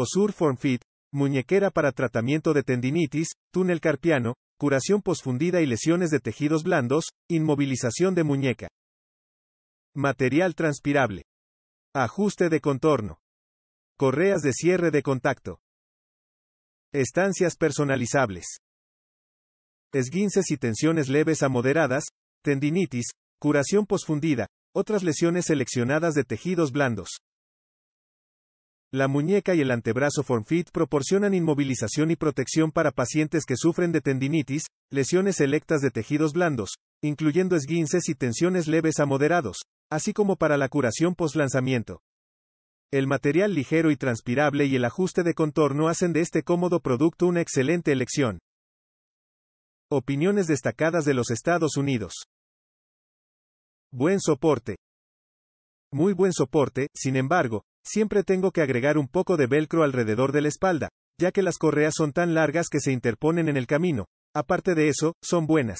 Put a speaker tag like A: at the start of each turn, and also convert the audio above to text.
A: Osur fit, muñequera para tratamiento de tendinitis, túnel carpiano, curación posfundida y lesiones de tejidos blandos, inmovilización de muñeca. Material transpirable. Ajuste de contorno. Correas de cierre de contacto. Estancias personalizables. Esguinces y tensiones leves a moderadas, tendinitis, curación posfundida, otras lesiones seleccionadas de tejidos blandos. La muñeca y el antebrazo FormFit proporcionan inmovilización y protección para pacientes que sufren de tendinitis, lesiones selectas de tejidos blandos, incluyendo esguinces y tensiones leves a moderados, así como para la curación post-lanzamiento. El material ligero y transpirable y el ajuste de contorno hacen de este cómodo producto una excelente elección. Opiniones destacadas de los Estados Unidos. Buen soporte. Muy buen soporte, sin embargo, Siempre tengo que agregar un poco de velcro alrededor de la espalda, ya que las correas son tan largas que se interponen en el camino. Aparte de eso, son buenas.